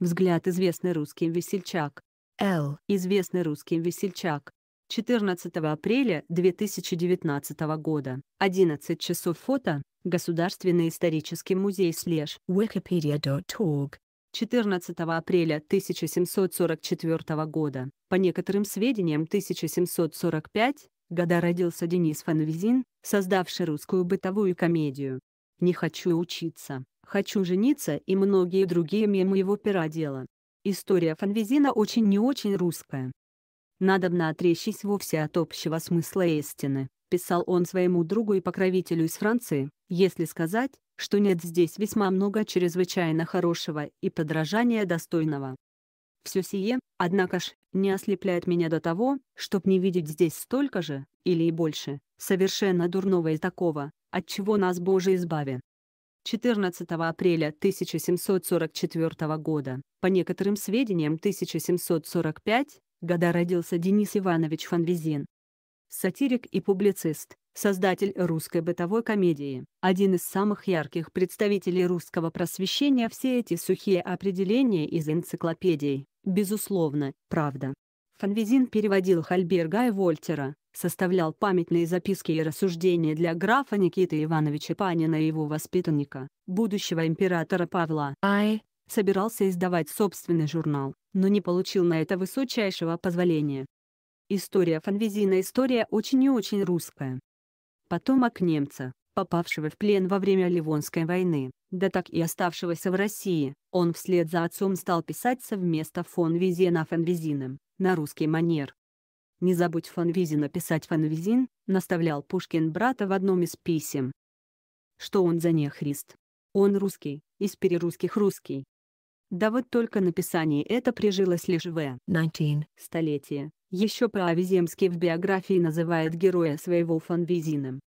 Взгляд известный русский весельчак. Л. Известный русский весельчак. 14 апреля 2019 года. 11 часов фото. Государственный исторический музей слеж. Wikipedia.org. 14 апреля 1744 года. По некоторым сведениям, 1745 года родился Денис Фанвизин, создавший русскую бытовую комедию. «Не хочу учиться», «Хочу жениться» и многие другие мемы его пера передела. История Фанвизина очень не очень русская. «Надобно отречься вовсе от общего смысла истины», — писал он своему другу и покровителю из Франции, «если сказать, что нет здесь весьма много чрезвычайно хорошего и подражания достойного. Все сие, однако ж, не ослепляет меня до того, чтоб не видеть здесь столько же, или и больше, совершенно дурного и такого, от чего нас Боже избави. 14 апреля 1744 года. По некоторым сведениям 1745 года родился Денис Иванович Фанвизин. Сатирик и публицист, создатель русской бытовой комедии, один из самых ярких представителей русского просвещения все эти сухие определения из энциклопедий, безусловно, правда. Фанвизин переводил Хальберга и Вольтера, составлял памятные записки и рассуждения для графа Никиты Ивановича Панина и его воспитанника, будущего императора Павла I, собирался издавать собственный журнал, но не получил на это высочайшего позволения. История Фанвизина история очень и очень русская. Потомок немца, попавшего в плен во время Ливонской войны, да так и оставшегося в России, он вслед за отцом стал писать совместно фон Визена Фанвизиным, на русский манер. «Не забудь Фанвизе написать Фанвизин», — наставлял Пушкин брата в одном из писем. Что он за нехрист? Он русский, из перерусских русский. Да вот только написание это прижилось лишь в 19 столетие. Еще Правиземский в биографии называет героя своего Фанвизином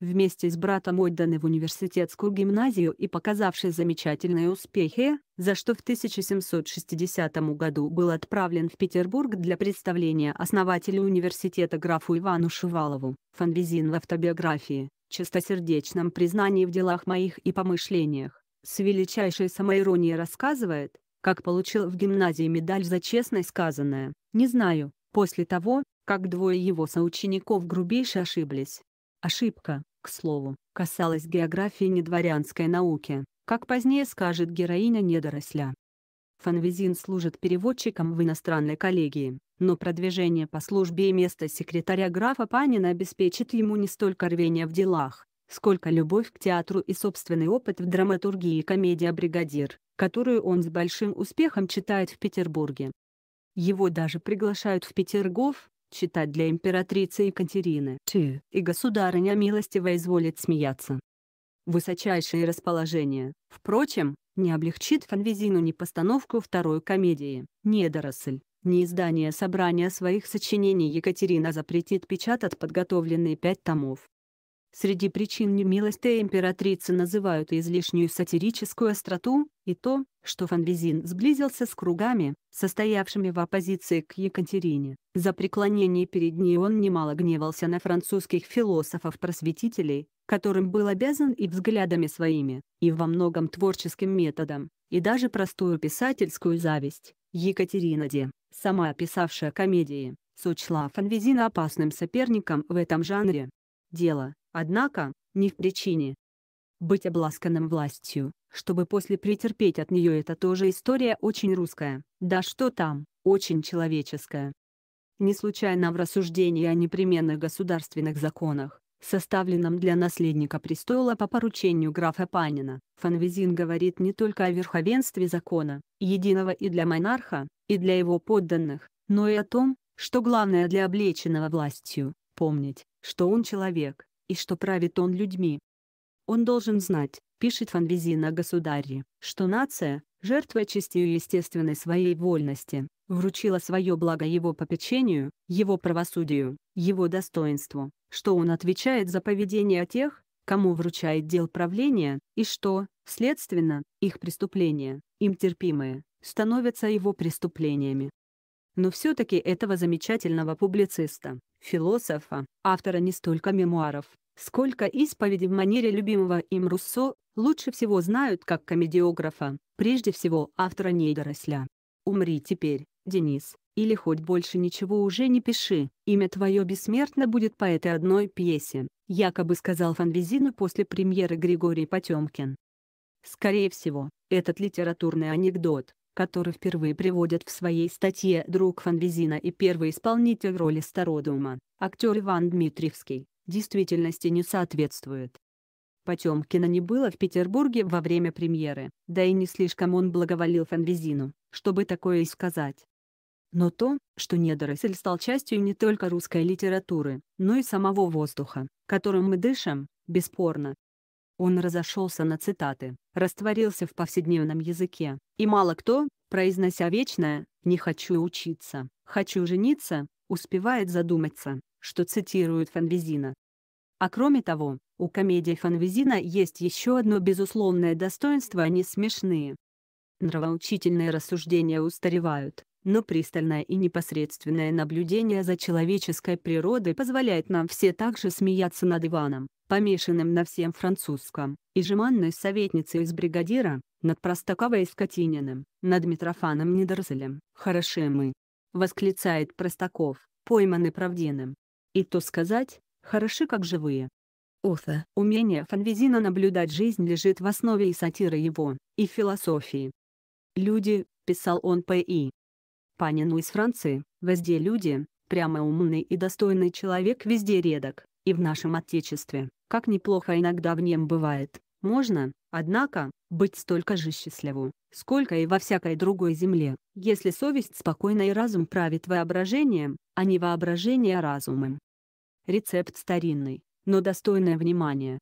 вместе с братом отданы в университетскую гимназию и показавший замечательные успехи, за что в 1760 году был отправлен в Петербург для представления основателю университета графу Ивану Шувалову, Фанвизин в автобиографии, чистосердечном признании в делах моих и помышлениях, с величайшей самоиронией рассказывает, как получил в гимназии медаль за честное сказанное, не знаю, после того, как двое его соучеников грубейше ошиблись, Ошибка, к слову, касалась географии недворянской науки, как позднее скажет героиня недоросля. Фанвизин служит переводчиком в иностранной коллегии, но продвижение по службе и место секретаря графа Панина обеспечит ему не столько рвение в делах, сколько любовь к театру и собственный опыт в драматургии и комедия «Бригадир», которую он с большим успехом читает в Петербурге. Его даже приглашают в Петергоф, читать для императрицы Екатерины Т. и государыня милостиво изволит смеяться. Высочайшее расположение, впрочем, не облегчит Фанвизину ни постановку второй комедии «Недоросль», ни издание собрания своих сочинений Екатерина запретит печатать подготовленные пять томов. Среди причин немилости императрицы называют излишнюю сатирическую остроту и то, что Фанвизин сблизился с кругами, состоявшими в оппозиции к Екатерине. За преклонение перед ней он немало гневался на французских философов-просветителей, которым был обязан и взглядами своими, и во многом творческим методом, и даже простую писательскую зависть. Екатерина Ди, сама описавшая комедии, сочла Фанвизина опасным соперником в этом жанре. Дело, Однако, не в причине. Быть обласканным властью, чтобы после претерпеть от нее это тоже история очень русская, да что там, очень человеческая. Не случайно в рассуждении о непременных государственных законах, составленном для наследника престола по поручению графа Панина, Фанвизин говорит не только о верховенстве закона, единого и для монарха, и для его подданных, но и о том, что главное для облеченного властью – помнить, что он человек, и что правит он людьми. Он должен знать, пишет Фанвизин о государе, что нация, жертвуя частью естественной своей вольности, вручила свое благо его попечению, его правосудию, его достоинству, что он отвечает за поведение тех, кому вручает дел правления, и что, следственно, их преступления, им терпимые, становятся его преступлениями. Но все-таки этого замечательного публициста, философа, автора не столько мемуаров, Сколько исповедей в манере любимого им Руссо лучше всего знают как комедиографа, прежде всего автора «Недоросля». «Умри теперь, Денис, или хоть больше ничего уже не пиши, имя твое бессмертно будет по этой одной пьесе», якобы сказал Фанвизину после премьеры Григорий Потемкин. Скорее всего, этот литературный анекдот, который впервые приводят в своей статье друг Фанвизина и первый исполнитель роли Стародума, актер Иван Дмитриевский, действительности не соответствует. Потемкина не было в Петербурге во время премьеры, да и не слишком он благоволил Фанвизину, чтобы такое и сказать. Но то, что недоросль стал частью не только русской литературы, но и самого воздуха, которым мы дышим, бесспорно. Он разошелся на цитаты, растворился в повседневном языке, и мало кто, произнося вечное «не хочу учиться, хочу жениться», успевает задуматься, что цитирует Фанвизина. А кроме того, у комедии Фанвизина есть еще одно безусловное достоинство – они смешные. Нравоучительные рассуждения устаревают, но пристальное и непосредственное наблюдение за человеческой природой позволяет нам все также смеяться над Иваном, помешанным на всем французском, и жеманной советницей из бригадира, над Простаковой и Скотининым, над Митрофаном Недорзелем. Хороши мы, восклицает Простаков, пойманный правдиным. И то сказать, хороши как живые. Оса. Умение Фанвизина наблюдать жизнь лежит в основе и сатиры его, и философии. «Люди», — писал он П.И. Панину из Франции, «везде люди, прямо умный и достойный человек везде редок, и в нашем Отечестве, как неплохо иногда в нем бывает, можно, однако, быть столько же счастливу, сколько и во всякой другой земле, если совесть спокойна и разум правит воображением, а не воображение разумом. Рецепт старинный, но достойное внимания.